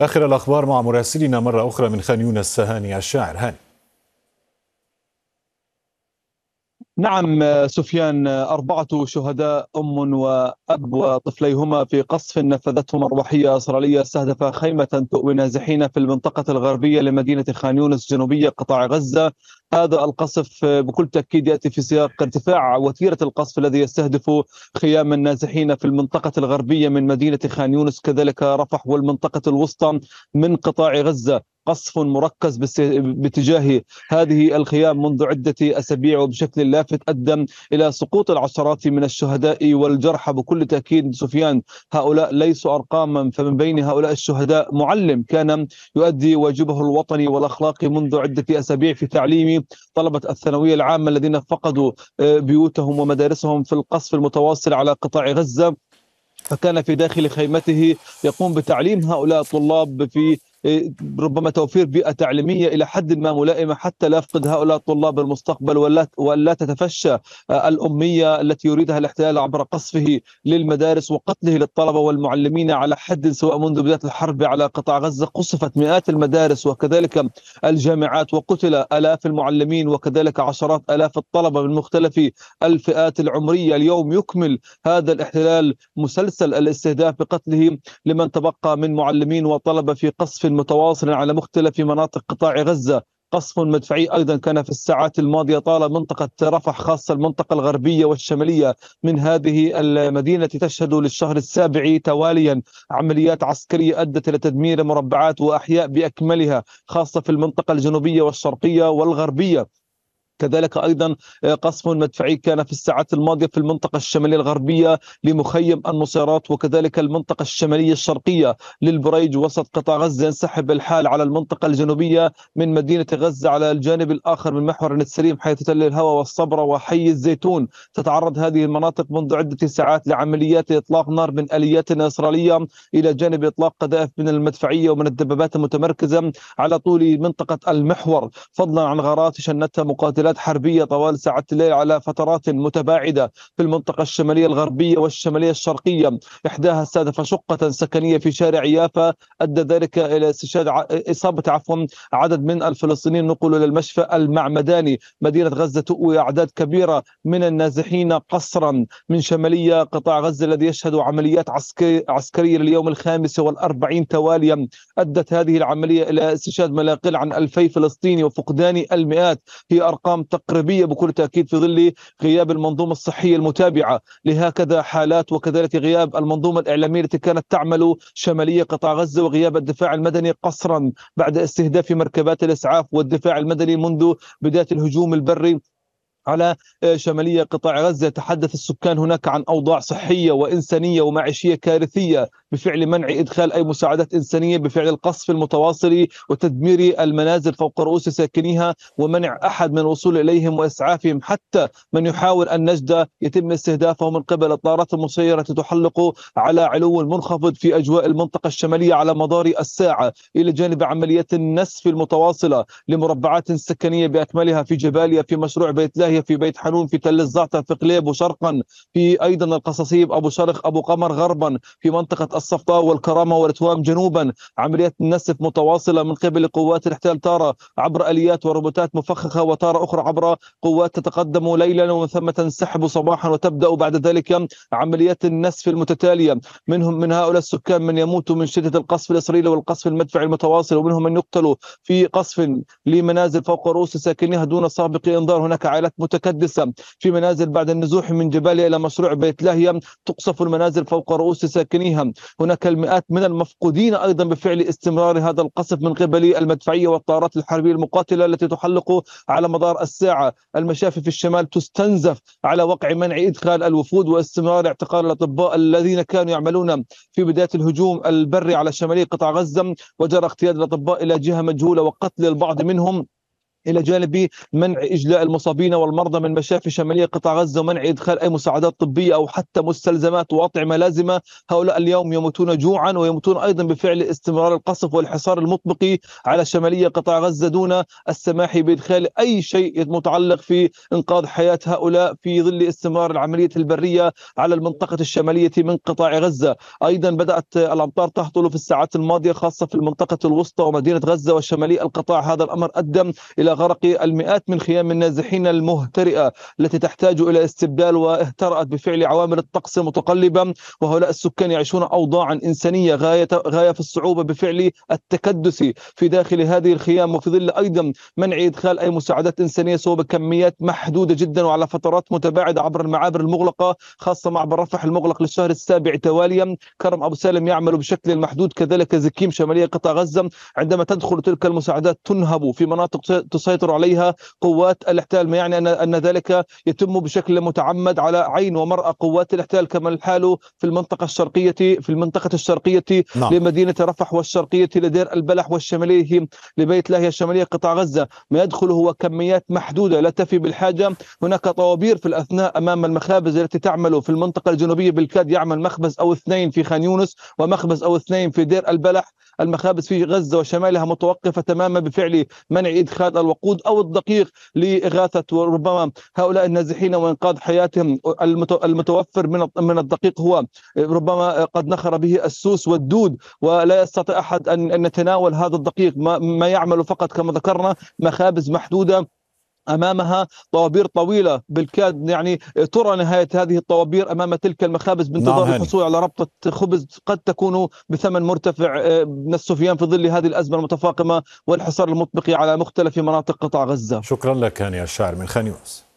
آخر الأخبار مع مراسلنا مرة أخرى من خان يونس هاني الشاعر هاني نعم سفيان أربعة شهداء أم وأب وطفليهما في قصف نفذته مروحية إسرائيلية استهدف خيمة تؤوي نازحين في المنطقة الغربية لمدينة خان يونس جنوبية قطاع غزة هذا القصف بكل تأكيد يأتي في سياق ارتفاع وتيرة القصف الذي يستهدف خيام النازحين في المنطقة الغربية من مدينة خان يونس كذلك رفح والمنطقة الوسطى من قطاع غزة قصف مركز باتجاه هذه الخيام منذ عدة أسابيع وبشكل لافت أدى إلى سقوط العشرات من الشهداء والجرحى بكل تأكيد سفيان هؤلاء ليسوا أرقاما فمن بين هؤلاء الشهداء معلم كان يؤدي واجبه الوطني والأخلاقي منذ عدة أسابيع في تعليم طلبة الثانوية العامة الذين فقدوا آه، بيوتهم ومدارسهم في القصف المتواصل على قطاع غزة فكان في داخل خيمته يقوم بتعليم هؤلاء الطلاب في إيه، ربما توفير بيئة تعليمية إلى حد ما ملائمة حتى لا يفقد هؤلاء الطلاب المستقبل ولا ولا تتفشى آه، الأمية التي يريدها الاحتلال عبر قصفه للمدارس وقتله للطلبة والمعلمين على حد سواء منذ بداية الحرب على قطاع غزة قصفت مئات المدارس وكذلك الجامعات وقتل آلاف المعلمين وكذلك عشرات آلاف الطلبة من مختلف الفئات العمرية اليوم يكمل هذا الاحتلال مسلسل الاستهداف بقتله لمن تبقى من معلمين وطلبة في قصف متواصل على مختلف مناطق قطاع غزة قصف مدفعي أيضا كان في الساعات الماضية طال منطقة رفح خاصة المنطقة الغربية والشمالية من هذه المدينة تشهد للشهر السابع تواليا عمليات عسكرية أدت إلى تدمير مربعات وأحياء بأكملها خاصة في المنطقة الجنوبية والشرقية والغربية كذلك أيضا آه، قصف مدفعي كان في الساعات الماضية في المنطقة الشمالية الغربية لمخيم النصيرات وكذلك المنطقة الشمالية الشرقية للبريج وسط قطاع غزة ينسحب الحال على المنطقة الجنوبية من مدينة غزة على الجانب الآخر من محور السليم حيث تل الهوى والصبرة وحي الزيتون تتعرض هذه المناطق منذ عدة ساعات لعمليات إطلاق نار من أليات إسرائيلية إلى جانب إطلاق قذائف من المدفعية ومن الدبابات المتمركزة على طول منطقة المحور فضلا عن غارات شنتها مقاتلات عمليات حربية طوال ساعه الليل على فترات متباعدة في المنطقة الشمالية الغربية والشمالية الشرقية إحداها استهدف شقة سكنية في شارع يافا أدى ذلك إلى استشهاد إصابة عفوا عدد من الفلسطينيين نقلوا إلى المشفى المعمداني مدينة غزة تؤوي أعداد كبيرة من النازحين قصرا من شمالية قطاع غزة الذي يشهد عمليات عسكري عسكرية لليوم الخامس والأربعين تواليا أدت هذه العملية إلى استشهاد ما لا يقل عن ألفي فلسطيني وفقدان المئات هي أرقام ارقام تقريبيه بكل تاكيد في ظل غياب المنظومه الصحيه المتابعه لهكذا حالات وكذلك غياب المنظومه الاعلاميه التي كانت تعمل شماليه قطاع غزه وغياب الدفاع المدني قصرا بعد استهداف مركبات الاسعاف والدفاع المدني منذ بدايه الهجوم البري على آه، شمالية قطاع غزة يتحدث السكان هناك عن أوضاع صحية وإنسانية ومعيشية كارثية بفعل منع إدخال أي مساعدات إنسانية بفعل القصف المتواصل وتدمير المنازل فوق رؤوس ساكنيها ومنع أحد من الوصول إليهم وإسعافهم حتى من يحاول النجدة يتم استهدافه من قبل الطائرات المسيرة تحلق على علو منخفض في أجواء المنطقة الشمالية على مدار الساعة إلى جانب عمليات النسف المتواصلة لمربعات سكنية بأكملها في جباليا في مشروع بيت لاهي في بيت حنون في تل الزعتر في قليب وشرقا في أيضا القصصيب أبو شرق أبو قمر غربا في منطقة الصفاء والكرامة والأتوام جنوبا عمليات النسف متواصلة من قبل قوات الاحتلال تارة عبر آليات وروبوتات مفخخة وتارة أخرى عبر قوات تتقدم ليلا ومن ثم تنسحب صباحا وتبدأ بعد ذلك عمليات النسف المتتالية منهم من هؤلاء السكان من يموت من شدة القصف الإسرائيلي والقصف المدفعي المتواصل ومنهم من يقتل في قصف لمنازل فوق رؤوس ساكنيها دون سابق انذار هناك عائلات متكدسة في منازل بعد النزوح من جبالها إلى مشروع بيت لاهيا تقصف المنازل فوق رؤوس ساكنيها هناك المئات من المفقودين أيضا بفعل استمرار هذا القصف من قبل المدفعية والطائرات الحربية المقاتلة التي تحلق على مدار الساعة المشافي في الشمال تستنزف على وقع منع إدخال الوفود واستمرار اعتقال الأطباء الذين كانوا يعملون في بداية الهجوم البري على شمالي قطاع غزة وجرى اغتيال الأطباء إلى جهة مجهولة وقتل البعض منهم الى جانب منع اجلاء المصابين والمرضى من مشافي شماليه قطاع غزه ومنع ادخال اي مساعدات طبيه او حتى مستلزمات واطعمه لازمه، هؤلاء اليوم يموتون جوعا ويموتون ايضا بفعل استمرار القصف والحصار المطبق على شماليه قطاع غزه دون السماح بادخال اي شيء متعلق في انقاذ حياه هؤلاء في ظل استمرار العمليه البريه على المنطقه الشماليه من قطاع غزه، ايضا بدات الامطار تهطل في الساعات الماضيه خاصه في المنطقه الوسطى ومدينه غزه وشمالي القطاع، هذا الامر ادى الى غرق المئات من خيام النازحين المهترئة التي تحتاج إلى استبدال واهترأت بفعل عوامل الطقس المتقلبة وهؤلاء السكان يعيشون أوضاعا إنسانية غاية, غاية في الصعوبة بفعل التكدس في داخل هذه الخيام وفي ظل أيضا منع إدخال أي مساعدات إنسانية سوى بكميات محدودة جدا وعلى فترات متباعدة عبر المعابر المغلقة خاصة معبر رفح المغلق للشهر السابع تواليا كرم أبو سالم يعمل بشكل محدود كذلك زكيم شمالية قطاع غزة عندما تدخل تلك المساعدات تنهب في مناطق تسيطر عليها قوات الاحتلال ما يعني ان ذلك يتم بشكل متعمد على عين ومرأة قوات الاحتلال كما الحال في المنطقة الشرقية في المنطقة الشرقية نعم. لمدينة رفح والشرقية لدير البلح والشمالية لبيت لاهيا الشمالية قطاع غزة ما يدخل هو كميات محدودة لا تفي بالحاجة هناك طوابير في الأثناء أمام المخابز التي تعمل في المنطقة الجنوبية بالكاد يعمل مخبز أو اثنين في خان يونس ومخبز أو اثنين في دير البلح المخابز في غزة وشمالها متوقفة تماما بفعل منع إدخال الوقود أو الدقيق لإغاثة ربما هؤلاء النازحين وإنقاذ حياتهم المتوفر من من الدقيق هو ربما قد نخر به السوس والدود ولا يستطيع أحد أن يتناول هذا الدقيق ما يعمل فقط كما ذكرنا مخابز محدودة امامها طوابير طويله بالكاد يعني ترى نهايه هذه الطوابير امام تلك المخابز بانتظار نعم، الحصول على ربطه خبز قد تكون بثمن مرتفع آه، من السفيان في ظل هذه الازمه المتفاقمه والحصار المطبق على مختلف مناطق قطاع غزه. شكرا لك يا الشاعر من خان يونس.